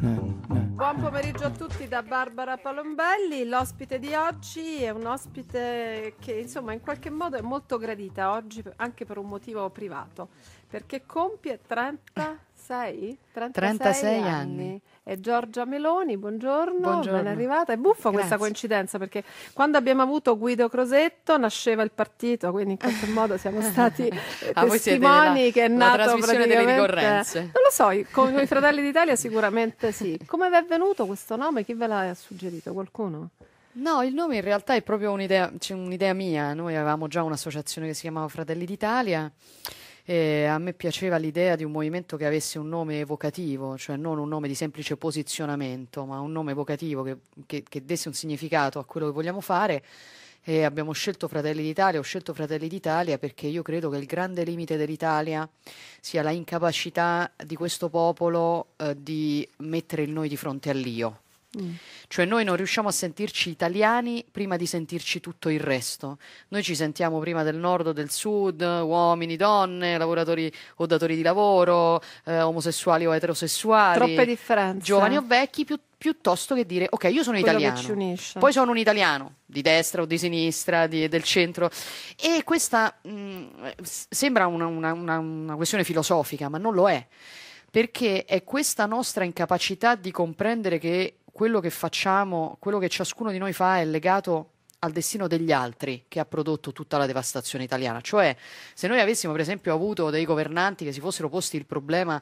Eh, eh. Buon pomeriggio a tutti da Barbara Palombelli. L'ospite di oggi è un ospite che insomma in qualche modo è molto gradita oggi anche per un motivo privato, perché compie 30 36? 36, 36 anni. anni. E Giorgia Meloni, buongiorno, buongiorno. ben arrivata. È buffo Grazie. questa coincidenza perché quando abbiamo avuto Guido Crosetto nasceva il partito, quindi in qualche modo siamo stati ah, testimoni la, che è nato la trasmissione delle ricorrenze. Non lo so, con i Fratelli d'Italia sicuramente sì. Come vi è venuto questo nome? Chi ve l'ha suggerito? Qualcuno? No, il nome in realtà è proprio un'idea, cioè un'idea mia. Noi avevamo già un'associazione che si chiamava Fratelli d'Italia eh, a me piaceva l'idea di un movimento che avesse un nome evocativo, cioè non un nome di semplice posizionamento, ma un nome evocativo che, che, che desse un significato a quello che vogliamo fare. E abbiamo scelto Fratelli d'Italia, ho scelto Fratelli d'Italia perché io credo che il grande limite dell'Italia sia la incapacità di questo popolo eh, di mettere il noi di fronte all'io. Mm. Cioè noi non riusciamo a sentirci italiani prima di sentirci tutto il resto. Noi ci sentiamo prima del nord o del sud, uomini, donne, lavoratori o datori di lavoro, eh, omosessuali o eterosessuali. Troppe differenze. Giovani o vecchi, più, piuttosto che dire ok, io sono Quello italiano. Poi sono un italiano, di destra o di sinistra, di, del centro. E questa mh, mm, sembra una, una, una, una questione filosofica, ma non lo è perché è questa nostra incapacità di comprendere che quello che facciamo, quello che ciascuno di noi fa è legato al destino degli altri che ha prodotto tutta la devastazione italiana. Cioè, se noi avessimo per esempio avuto dei governanti che si fossero posti il problema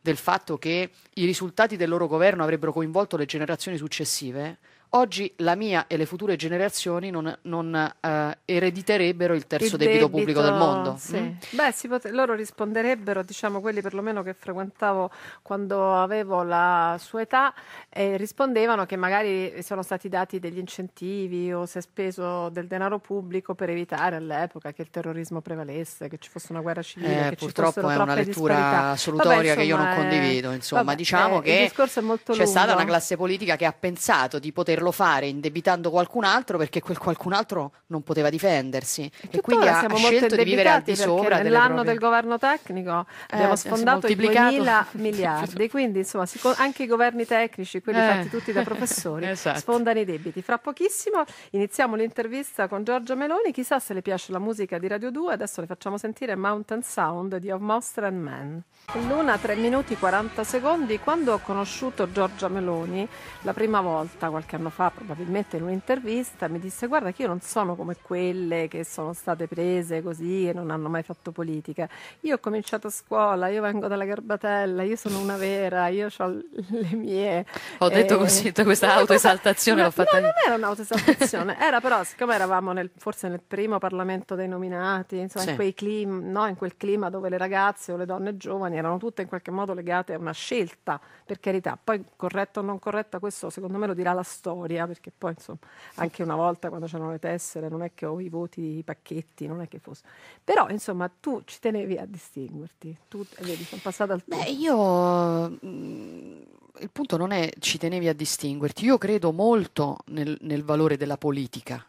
del fatto che i risultati del loro governo avrebbero coinvolto le generazioni successive, Oggi la mia e le future generazioni non, non eh, erediterebbero il terzo il debito, debito, pubblico del mondo. Sì. Mm? Beh, pote- loro risponderebbero, diciamo quelli perlomeno che frequentavo quando avevo la sua età, eh, rispondevano che magari sono stati dati degli incentivi o si è speso del denaro pubblico per evitare all'epoca che il terrorismo prevalesse, che ci fosse una guerra civile. Eh, purtroppo è una lettura disparità. assolutoria Vabbè, insomma, che io non eh, condivido. Insomma, Vabbè, diciamo che c'è lungo. stata una classe politica che ha pensato di poter poterlo fare indebitando qualcun altro perché quel qualcun altro non poteva difendersi e, e quindi ha siamo scelto di vivere al di sopra nell'anno proprie... del governo tecnico eh, abbiamo sfondato i 2000 miliardi quindi insomma anche i governi tecnici quelli eh. fatti tutti da professori esatto. sfondano i debiti fra pochissimo iniziamo l'intervista con Giorgio Meloni chissà se le piace la musica di Radio 2 adesso le facciamo sentire Mountain Sound di Of Monster and Man l'una 3 minuti 40 secondi quando ho conosciuto Giorgia Meloni la prima volta qualche anno giorno fa, probabilmente in un'intervista, mi disse guarda che io non sono come quelle che sono state prese così e non hanno mai fatto politica. Io ho cominciato a scuola, io vengo dalla Garbatella, io sono una vera, io ho le mie... Ho detto eh... così, questa autoesaltazione l'ho fatta... No, non era un'autoesaltazione, era però siccome eravamo nel, forse nel primo Parlamento dei nominati, insomma sì. in, quei clima, no? in quel clima dove le ragazze o le donne giovani erano tutte in qualche modo legate a una scelta, per carità, poi corretta o non corretta questo secondo me lo dirà la storia storia, perché poi insomma anche una volta quando c'erano le tessere non è che ho i voti, i pacchetti, non è che fosse. Però insomma tu ci tenevi a distinguerti, tu eh, vedi, sono passata al tuo. Beh, io... Mm, il punto non è ci tenevi a distinguerti, io credo molto nel, nel valore della politica,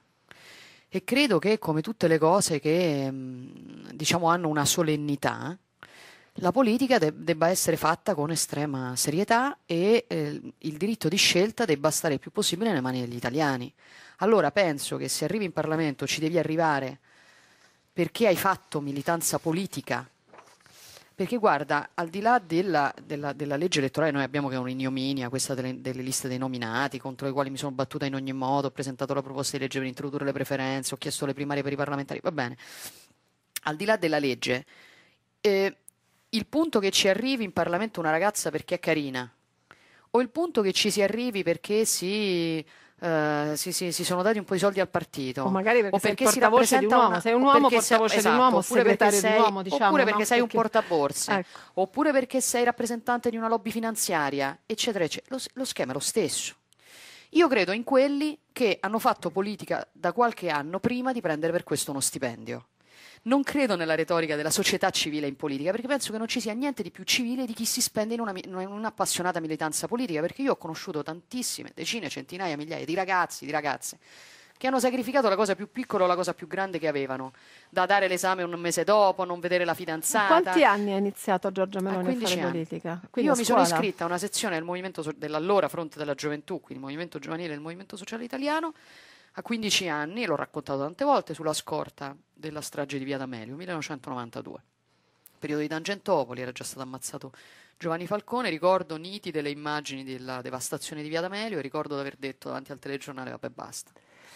e credo che come tutte le cose che mm, diciamo hanno una solennità la politica de- debba essere fatta con estrema serietà e eh, il diritto di scelta debba stare il più possibile nelle mani degli italiani. Allora penso che se arrivi in Parlamento ci devi arrivare perché hai fatto militanza politica. Perché guarda, al di là della, della, della legge elettorale, noi abbiamo che è un'ignominia, questa delle, delle, liste dei nominati, contro le quali mi sono battuta in ogni modo, ho presentato la proposta di legge per introdurre le preferenze, ho chiesto le primarie per i parlamentari, va bene. Al di là della legge, eh, il punto che ci arrivi in Parlamento una ragazza perché è carina o il punto che ci si arrivi perché si, eh, si, si, si sono dati un po' di soldi al partito o magari perché, o perché sei si rappresenta di un uomo, una, sei un uomo portavoce sei, esatto, di un esatto, uomo, oppure perché sei, un uomo, diciamo, oppure perché no? sei un portaborse ecco. oppure perché sei rappresentante di una lobby finanziaria eccetera eccetera lo, lo schema è lo stesso io credo in quelli che hanno fatto politica da qualche anno prima di prendere per questo uno stipendio non credo nella retorica della società civile in politica, perché penso che non ci sia niente di più civile di chi si spende in, una, in un'appassionata militanza politica, perché io ho conosciuto tantissime, decine, centinaia, migliaia di ragazzi, di ragazze, che hanno sacrificato la cosa più piccola o la cosa più grande che avevano, da dare l'esame un mese dopo, non vedere la fidanzata. quanti anni ha iniziato Giorgia Meloni a, a fare anni. politica? Quindi Io mi sono iscritta a una sezione del movimento dell'allora Fronte della Gioventù, quindi il Movimento Giovanile e il Movimento Sociale Italiano a 15 anni, l'ho raccontato tante volte, sulla scorta della strage di Via D'Amelio, 1992. Periodo di Tangentopoli, era già stato ammazzato Giovanni Falcone, ricordo nitide le immagini della devastazione di Via D'Amelio e ricordo di aver detto davanti al telegiornale vabbè basta.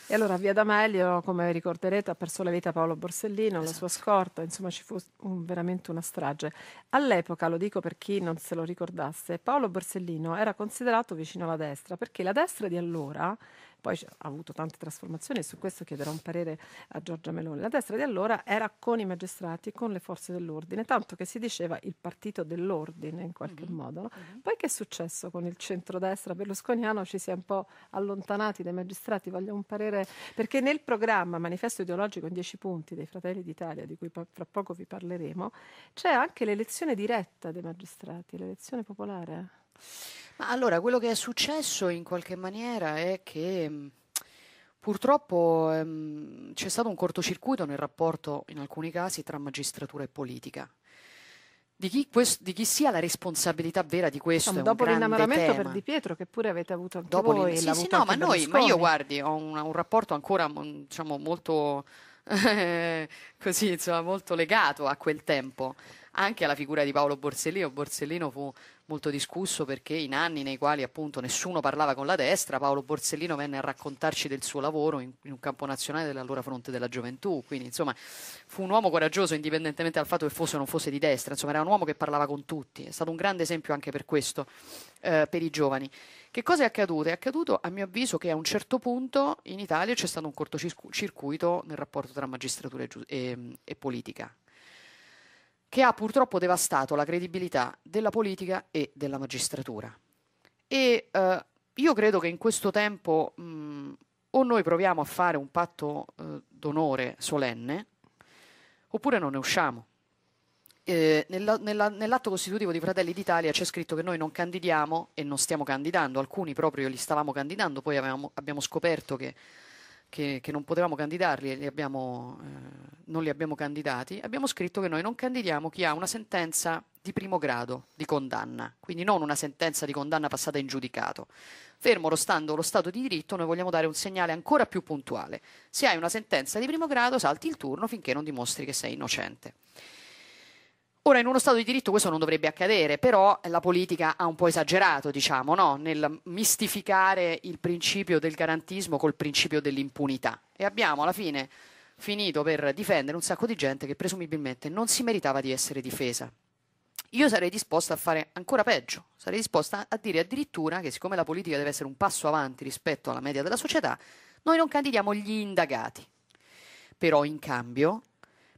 E allora Via D'Amelio, come ricorderete, ha perso la vita Paolo Borsellino, esatto. la sua esatto. scorta, insomma ci fu un, veramente una strage. All'epoca, lo dico per chi non se lo ricordasse, Paolo Borsellino era considerato vicino alla destra, perché la destra di allora poi ha avuto tante trasformazioni e su questo chiederò un parere a Giorgia Meloni. La destra di allora era con i magistrati, con le forze dell'ordine, tanto che si diceva il partito dell'ordine in qualche mm-hmm. modo. No? Mhm. Poi che è successo con il centrodestra berlusconiano? Ci si è un po' allontanati dai magistrati, voglio un parere, perché nel programma Manifesto ideologico in dieci punti dei Fratelli d'Italia, di cui pa- fra poco vi parleremo, c'è anche l'elezione diretta dei magistrati, l'elezione popolare. Ma allora, quello che è successo in qualche maniera è che mm, purtroppo ehm, c'è stato un cortocircuito nel rapporto, in alcuni casi, tra magistratura e politica. Di chi, questo, di chi, sia la responsabilità vera di questo Insomma, diciamo, dopo l'innamoramento per Di Pietro che pure avete avuto anche dopo voi sì, sì, no, ma, noi, ma, io guardi ho un, un rapporto ancora mm, diciamo, molto, così, insomma, molto legato a quel tempo anche alla figura di Paolo Borsellino Borsellino fu molto discusso perché in anni nei quali appunto nessuno parlava con la destra, Paolo Borsellino venne a raccontarci del suo lavoro in, in un campo nazionale dell'allora fronte della gioventù, quindi insomma fu un uomo coraggioso indipendentemente dal fatto che fosse o non fosse di destra, insomma era un uomo che parlava con tutti, è stato un grande esempio anche per questo, eh, per i giovani. Che cosa è accaduto? È accaduto, a mio avviso, che a un certo punto in Italia c'è stato un cortocircuito nel rapporto tra magistratura e, e, e politica che ha purtroppo devastato la credibilità della politica e della magistratura. E eh, io credo che in questo tempo mh, mm, o noi proviamo a fare un patto eh, d'onore solenne, oppure non ne usciamo. Eh, nella, nella, nell'atto costitutivo di Fratelli d'Italia c'è scritto che noi non candidiamo e non stiamo candidando, alcuni proprio li stavamo candidando, poi avevamo, abbiamo scoperto che che, che non potevamo candidarli e eh, non li abbiamo candidati, abbiamo scritto che noi non candidiamo chi ha una sentenza di primo grado di condanna, quindi non una sentenza di condanna passata in giudicato. Fermo restando lo Stato di diritto, noi vogliamo dare un segnale ancora più puntuale. Se hai una sentenza di primo grado, salti il turno finché non dimostri che sei innocente. Ora, in uno Stato di diritto questo non dovrebbe accadere, però la politica ha un po' esagerato, diciamo, no? nel mistificare il principio del garantismo col principio dell'impunità. E abbiamo alla fine finito per difendere un sacco di gente che presumibilmente non si meritava di essere difesa. Io sarei disposta a fare ancora peggio, sarei disposta a dire addirittura che siccome la politica deve essere un passo avanti rispetto alla media della società, noi non candidiamo gli indagati. Però in cambio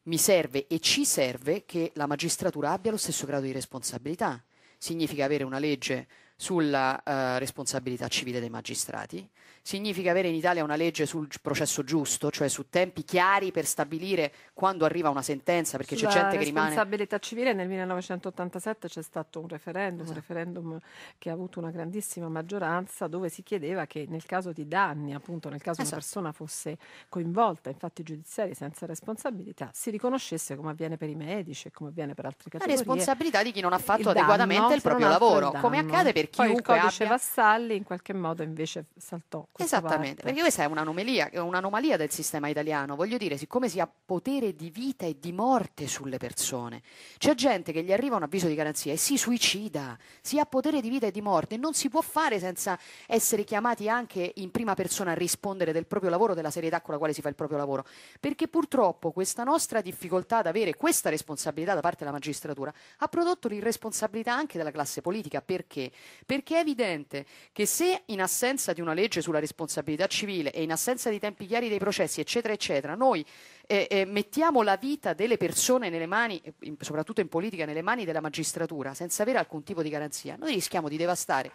mi serve e ci serve che la magistratura abbia lo stesso grado di responsabilità. Significa avere una legge sulla uh, responsabilità civile dei magistrati, significa avere in Italia una legge sul processo giusto, cioè su tempi chiari per stabilire quando arriva una sentenza, perché Sulla c'è gente che rimane... La responsabilità civile nel 1987 c'è stato un referendum, esatto. un referendum che ha avuto una grandissima maggioranza dove si chiedeva che nel caso di danni, appunto nel caso esatto. una persona fosse coinvolta in fatti giudiziari senza responsabilità, si riconoscesse come avviene per i medici e come avviene per altri categorie. La responsabilità di chi non ha fatto adeguatamente il proprio lavoro, il come accade per per Poi chiunque. Poi il codice abbia... Vassalli in qualche modo invece saltò. Esattamente, parte. perché questa è un'anomalia, un'anomalia del sistema italiano. Voglio dire, siccome si ha potere di vita e di morte sulle persone, c'è gente che gli arriva un avviso di garanzia e si suicida, si ha potere di vita e di morte, non si può fare senza essere chiamati anche in prima persona a rispondere del proprio lavoro, della serietà con la quale si fa il proprio lavoro. Perché purtroppo questa nostra difficoltà ad avere questa responsabilità da parte della magistratura ha prodotto l'irresponsabilità anche della classe politica. Perché? Perché è evidente che se in assenza di una legge sulla responsabilità civile e in assenza di tempi chiari dei processi, eccetera, eccetera, noi eh, eh, mettiamo la vita delle persone nelle mani, in, soprattutto in politica, nelle mani della magistratura, senza avere alcun tipo di garanzia, noi rischiamo di devastare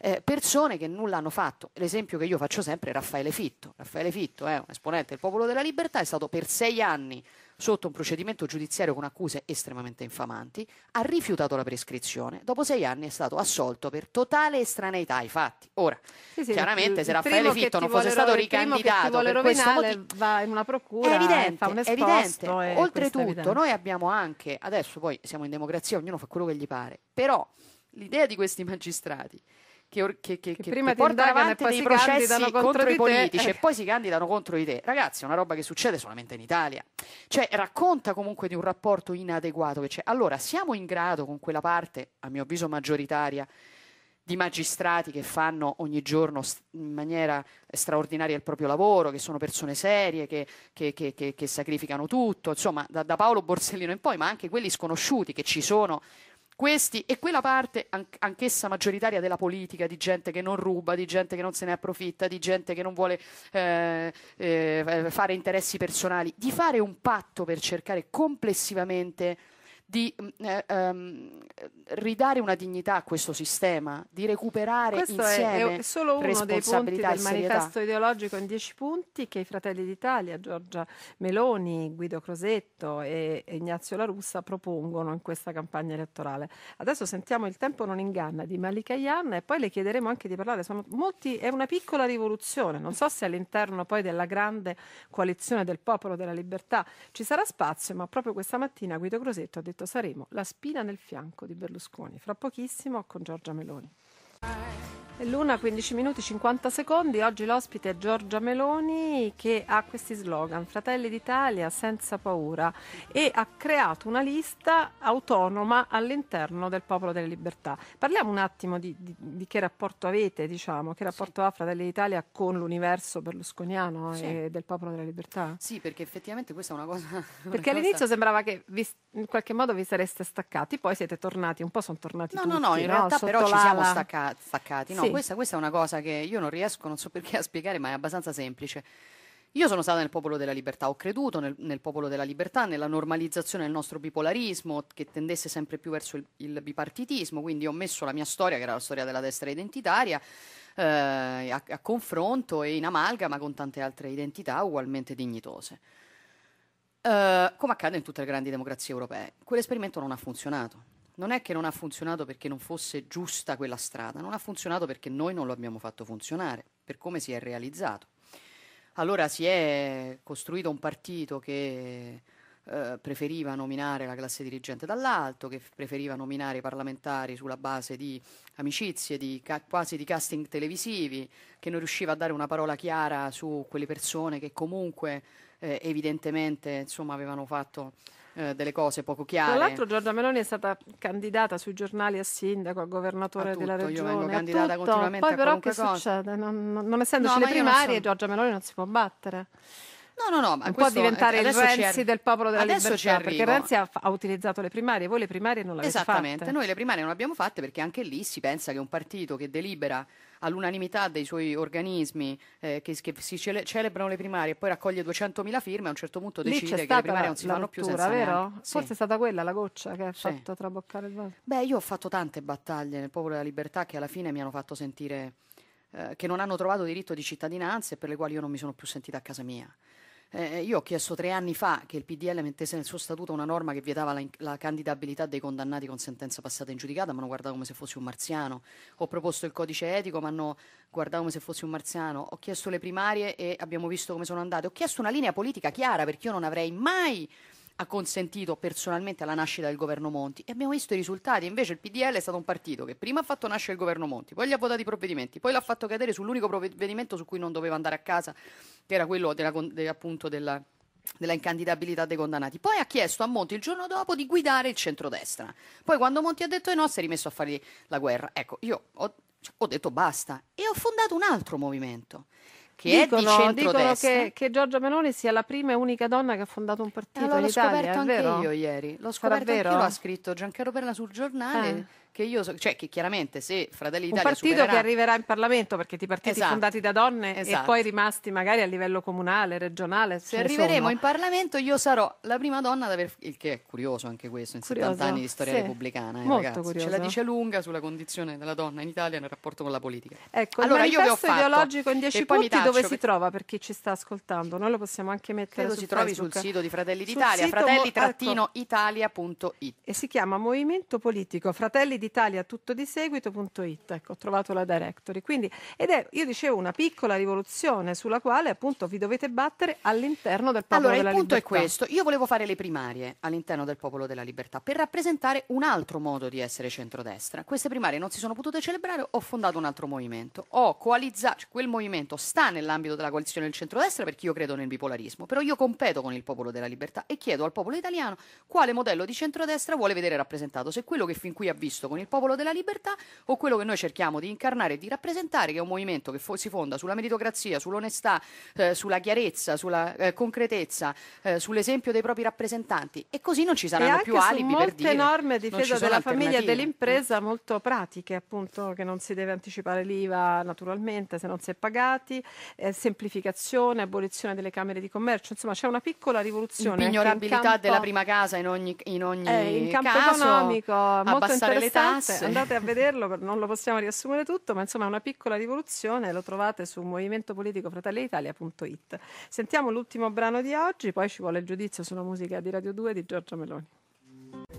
eh, persone che nulla hanno fatto. L'esempio che io faccio sempre è Raffaele Fitto. Raffaele Fitto è un esponente del Popolo della Libertà, è stato per sei anni sotto un procedimento giudiziario con accuse estremamente infamanti, ha rifiutato la prescrizione, dopo sei anni è stato assolto per totale estraneità ai fatti. Ora, sì, sì, chiaramente il, se Raffaele Fitto non fosse stato ricandidato per questo motivo, va in una procura, è evidente, è evidente. oltretutto noi abbiamo anche, adesso poi siamo in democrazia, ognuno fa quello che gli pare, però l'idea di questi magistrati che, che, che, che prima portano avanti dei processi contro i politici e poi si candidano contro di te. Ragazzi, è una roba che succede solamente in Italia. Cioè, racconta comunque di un rapporto inadeguato che c'è. Allora, siamo in grado con quella parte, a mio avviso maggioritaria, di magistrati che fanno ogni giorno in maniera straordinaria il proprio lavoro, che sono persone serie, che, che, che, che sacrificano tutto, insomma, da, da, Paolo Borsellino in poi, ma anche quelli sconosciuti che ci sono questi e quella parte, anch'essa maggioritaria della politica, di gente che non ruba, di gente che non se ne approfitta, di gente che non vuole eh, eh, fare interessi personali, di fare un patto per cercare complessivamente di mm, eh, ehm, ridare una dignità a questo sistema, di recuperare questo insieme è, è solo uno dei punti del manifesto ideologico in dieci punti che i Fratelli d'Italia, Giorgia Meloni, Guido Crosetto e Ignazio La Russa propongono in questa campagna elettorale. Adesso sentiamo Il tempo non inganna di Malika Ian e poi le chiederemo anche di parlare. Molti, è una piccola rivoluzione, non so se all'interno poi della grande coalizione del popolo della libertà ci sarà spazio, ma proprio questa mattina Guido Crosetto ha detto detto saremo la spina nel fianco di Berlusconi, fra pochissimo con Giorgia Meloni. L'una 15 minuti 50 secondi, oggi l'ospite è Giorgia Meloni che ha questi slogan Fratelli d'Italia senza paura e ha creato una lista autonoma all'interno del Popolo delle Libertà. Parliamo un attimo di, di, di che rapporto avete, diciamo, che rapporto sì. ha Fratelli d'Italia con l'universo berlusconiano sì. e del Popolo delle Libertà? Sì, perché effettivamente questa è una cosa... Una perché cosa... all'inizio sembrava che vi, in qualche modo vi sareste staccati, poi siete tornati, un po' sono tornati no, tutti. No, no, in no? realtà però la... ci siamo stacca- staccati, no? Sì questa, questa, è una cosa che io non riesco, non so perché a spiegare, ma è abbastanza semplice. Io sono stata nel popolo della libertà, ho creduto nel, nel popolo della libertà, nella normalizzazione del nostro bipolarismo che tendesse sempre più verso il, il bipartitismo, quindi ho messo la mia storia, che era la storia della destra identitaria, eh, a, a confronto e in amalgama con tante altre identità ugualmente dignitose. Uh, come accade in tutte le grandi democrazie europee. Quell'esperimento non ha funzionato non è che non ha funzionato perché non fosse giusta quella strada, non ha funzionato perché noi non lo abbiamo fatto funzionare, per come si è realizzato. Allora si è costruito un partito che eh, preferiva nominare la classe dirigente dall'alto, che preferiva nominare i parlamentari sulla base di amicizie, di ca- quasi di casting televisivi, che non riusciva a dare una parola chiara su quelle persone che comunque eh, evidentemente insomma, avevano fatto eh, delle cose poco chiare. Tra l'altro Giorgia Meloni è stata candidata sui giornali a sindaco, a governatore a tutto, della regione. Io vengo candidata continuamente Poi però che cosa. succede? Non, non, non essendoci no, le primarie so. Giorgia Meloni non si può battere. No, no, no, ma può diventare il Renzi del popolo della adesso libertà, perché Renzi ha, ha, utilizzato le primarie, voi le primarie non le avete fatte. Esattamente, noi le primarie non le abbiamo fatte perché anche lì si pensa che un partito che delibera all'unanimità dei suoi organismi eh, che, che, si cele celebrano le primarie e poi raccoglie 200.000 firme, a un certo punto decide che le primarie non si fanno più senza vero? Neanche. Forse è stata quella la goccia che ha sì. fatto traboccare il vaso. Beh, io ho fatto tante battaglie nel Popolo della Libertà che alla fine mi hanno fatto sentire eh, che non hanno trovato diritto di cittadinanza e per le quali io non mi sono più sentita a casa mia. Eh, eh, io ho chiesto tre anni fa che il PDL mettesse nel suo statuto una norma che vietava la, la, candidabilità dei condannati con sentenza passata in giudicata, mi hanno guardato come se fossi un marziano. Ho proposto il codice etico, mi hanno guardato come se fossi un marziano. Ho chiesto le primarie e abbiamo visto come sono andate. Ho chiesto una linea politica chiara perché io non avrei mai ha consentito personalmente la nascita del governo Monti e abbiamo visto i risultati. Invece il PDL è stato un partito che prima ha fatto nascere il governo Monti, poi gli ha votato i provvedimenti, poi l'ha fatto cadere sull'unico provvedimento su cui non doveva andare a casa, che era quello della, de, appunto della della incandidabilità dei condannati. Poi ha chiesto a Monti il giorno dopo di guidare il centrodestra. Poi quando Monti ha detto no si è rimesso a fare la guerra. Ecco, io ho, ho detto basta e ho fondato un altro movimento che dicono, è di dicono che, che, Giorgia Meloni sia la prima e unica donna che ha fondato un partito allora, eh, in Italia. L'ho scoperto anche vero? io ieri. L'ho scoperto anche io, ha scritto Giancarlo Perna sul giornale. Eh che io so, cioè che chiaramente se Fratelli d'Italia un partito supererà... che arriverà in Parlamento perché ti partiti esatto, fondati da donne esatto. e poi rimasti magari a livello comunale, regionale se arriveremo sono. in Parlamento io sarò la prima donna ad aver il che è curioso anche questo in curioso. 70 anni di storia sì. repubblicana eh, Molto ragazzi. curioso. ce la dice lunga sulla condizione della donna in Italia nel rapporto con la politica ecco allora, il manifesto io ideologico in 10 punti dove per... si trova per chi ci sta ascoltando noi lo possiamo anche mettere Credo su si Facebook. trovi sul sito di Fratelli d'Italia fratelli-italia.it ecco. e si chiama Movimento Politico Fratelli d'Italia italiatuttodyseguito.it, ecco, ho trovato la directory. Quindi, ed è, io dicevo, una piccola rivoluzione sulla quale appunto vi dovete battere all'interno del popolo allora, della libertà. Allora, il punto è questo. Io volevo fare le primarie all'interno del popolo della libertà per rappresentare un altro modo di essere centrodestra. Queste primarie non si sono potute celebrare, ho fondato un altro movimento. Ho coalizzato, cioè, quel movimento sta nell'ambito della coalizione del centrodestra perché io credo nel bipolarismo, però io competo con il popolo della libertà e chiedo al popolo italiano quale modello di centrodestra vuole vedere rappresentato, se quello che fin qui ha visto con con il popolo della libertà o quello che noi cerchiamo di incarnare e di rappresentare, che è un movimento che fo- si fonda sulla meritocrazia, sull'onestà, eh, sulla chiarezza, sulla eh, concretezza, eh, sull'esempio dei propri rappresentanti e così non ci saranno più alibi per dire. molte norme a difesa della famiglia e dell'impresa mm. molto pratiche, appunto, che non si deve anticipare l'IVA naturalmente se non si è pagati, eh, semplificazione, abolizione delle camere di commercio, insomma c'è una piccola rivoluzione. Ignorabilità campo... della prima casa in ogni, in ogni eh, in campo caso, economico, molto interessante tasse. Andate a vederlo, non lo possiamo riassumere tutto, ma insomma è una piccola rivoluzione, lo trovate su movimentopoliticofratelleitalia.it. Sentiamo l'ultimo brano di oggi, poi ci vuole il giudizio sulla musica di Radio 2 di Giorgia Meloni.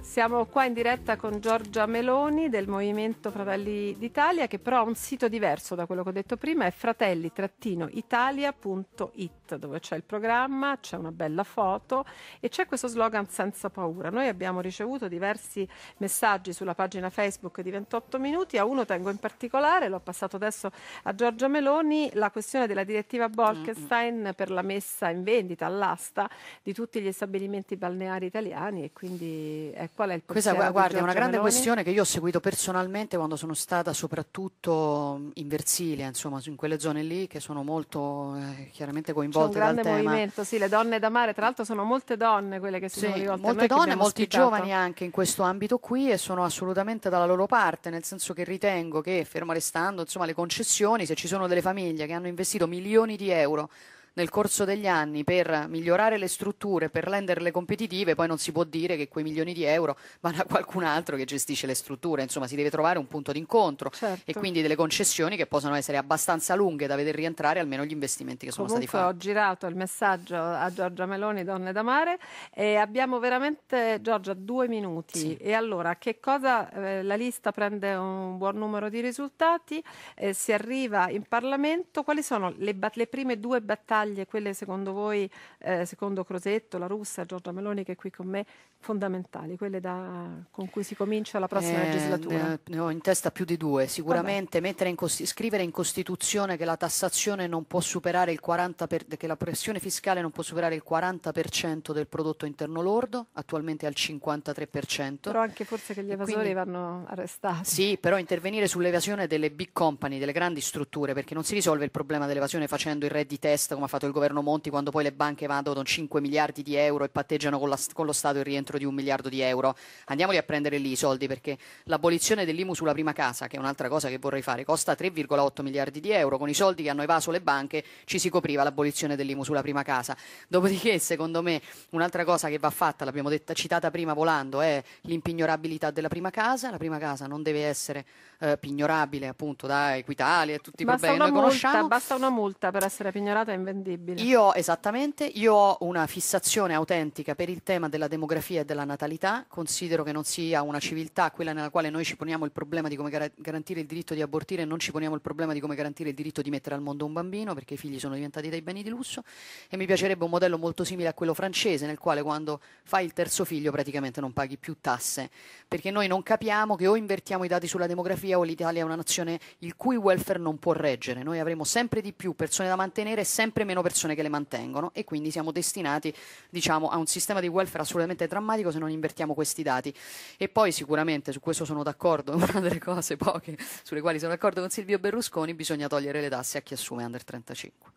Siamo qua in diretta con Giorgia Meloni del Movimento Fratelli d'Italia che però ha un sito diverso da quello che ho detto prima, è fratelli-italia.it dove c'è il programma, c'è una bella foto e c'è questo slogan senza paura. Noi abbiamo ricevuto diversi messaggi sulla pagina Facebook di 28 minuti, a uno tengo in particolare, l'ho passato adesso a Giorgia Meloni, la questione della direttiva Bolkestein per la messa in vendita all'asta di tutti gli stabilimenti balneari italiani e quindi eh, qual è il Questa guarda, è una grande Meloni? questione che io ho seguito personalmente quando sono stata soprattutto in Versilia, insomma, in quelle zone lì che sono molto eh, chiaramente coinvolte rivolte dal tema. C'è un grande movimento, sì, le donne da mare, tra l'altro sono molte donne quelle che si sì, sono rivolte molte donne, molti ospitato. giovani anche in questo ambito qui e sono assolutamente dalla loro parte, nel senso che ritengo che, fermo restando, insomma, le concessioni, se ci sono delle famiglie che hanno investito milioni di euro nel corso degli anni per migliorare le strutture, per renderle competitive, poi non si può dire che quei milioni di euro vanno a qualcun altro che gestisce le strutture, insomma si deve trovare un punto d'incontro certo. e quindi delle concessioni che possono essere abbastanza lunghe da vedere rientrare almeno gli investimenti che Comunque sono stati fatti. ho girato il messaggio a Giorgia Meloni, Donne da Mare, e abbiamo veramente, Giorgia, due minuti. Sì. E allora, che cosa, eh, la lista prende un buon numero di risultati, eh, si arriva in Parlamento, quali sono le, le prime due battaglie battaglie, quelle secondo voi, eh, secondo Crosetto, la russa, Giorgia Meloni che è qui con me, fondamentali, quelle da, con cui si comincia la prossima eh, legislatura? Ne ho in testa più di due, sicuramente in costi- scrivere in Costituzione che la tassazione non può superare il 40%, per- che la pressione fiscale non può superare il 40% del prodotto interno lordo, attualmente al 53%. Però anche forse che gli evasori quindi, vanno arrestati. Sì, però intervenire sull'evasione delle big company, delle grandi strutture, perché non si risolve il problema dell'evasione facendo il red di testa come ha fatto il governo Monti quando poi le banche vandono 5 miliardi di euro e patteggiano con, la, con lo Stato il rientro di un miliardo di euro. Andiamoli a prendere lì i soldi perché l'abolizione dell'IMU sulla prima casa, che è un'altra cosa che vorrei fare, costa 3,8 miliardi di euro. Con i soldi che hanno evaso le banche ci si copriva l'abolizione dell'IMU sulla prima casa. Dopodiché, secondo me, un'altra cosa che va fatta, l'abbiamo detta, citata prima volando, è l'impignorabilità della prima casa. La prima casa non deve essere eh, pignorabile appunto da Equitalia e tutti i problemi che noi multa, conosciamo. Basta una multa per essere pignorata e invendibile. Io esattamente, io ho una fissazione autentica per il tema della demografia e della natalità, considero che non sia una civiltà quella nella quale noi ci poniamo il problema di come gar- garantire il diritto di abortire e non ci poniamo il problema di come garantire il diritto di mettere al mondo un bambino perché i figli sono diventati dei beni di lusso e mi piacerebbe un modello molto simile a quello francese nel quale quando fai il terzo figlio praticamente non paghi più tasse perché noi non capiamo che o invertiamo i dati sulla demografia demografia o l'Italia è una nazione il cui welfare non può reggere. Noi avremo sempre di più persone da mantenere e sempre meno persone che le mantengono e quindi siamo destinati diciamo, a un sistema di welfare assolutamente drammatico se non invertiamo questi dati. E poi sicuramente, su questo sono d'accordo, una delle cose poche sulle quali sono d'accordo con Silvio Berlusconi, bisogna togliere le tasse a chi assume under 35.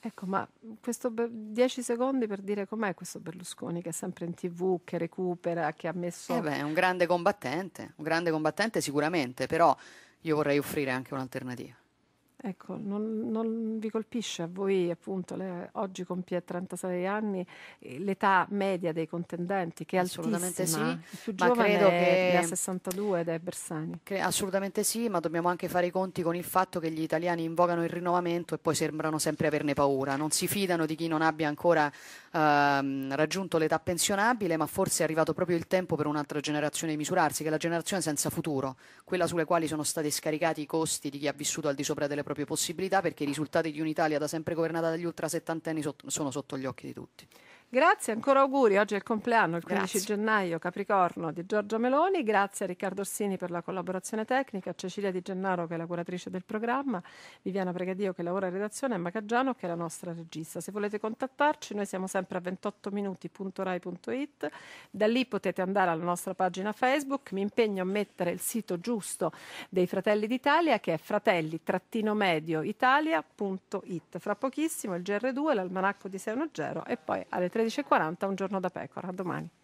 Ecco, ma questo 10 secondi per dire com'è questo Berlusconi che è sempre in tv, che recupera, che ha messo... Eh beh, è un grande combattente, un grande combattente sicuramente, però io vorrei offrire anche un'alternativa. Ecco, non, non, vi colpisce a voi, appunto, lei oggi compie 36 anni, eh, l'età media dei contendenti che è assolutamente sì, eh? più ma credo che ha 62 ed è Bersani. Cre- assolutamente sì, ma dobbiamo anche fare i conti con il fatto che gli italiani invocano il rinnovamento e poi sembrano sempre averne paura, non si fidano di chi non abbia ancora ehm, raggiunto l'età pensionabile, ma forse è arrivato proprio il tempo per un'altra generazione di misurarsi, che è la generazione senza futuro, quella sulle quali sono stati scaricati i costi di chi ha vissuto al di sopra delle proprie possibilità perché i risultati di un'Italia da sempre governata dagli ultrasettantenni sono sotto gli occhi di tutti. Grazie, ancora auguri. Oggi è il compleanno, il 15 Grazie. gennaio, Capricorno di Giorgio Meloni. Grazie a Riccardo Orsini per la collaborazione tecnica, a Cecilia Di Gennaro che è la curatrice del programma, Viviana Pregadio che lavora in redazione e Macaggiano che è la nostra regista. Se volete contattarci, noi siamo sempre a 28minuti.rai.it. Da lì potete andare alla nostra pagina Facebook. Mi impegno a mettere il sito giusto dei Fratelli d'Italia che è fratelli-medioitalia.it. Fra pochissimo il GR2, l'almanacco di Seuno Gero e poi alle 3 13.40, un giorno da pecora. A domani.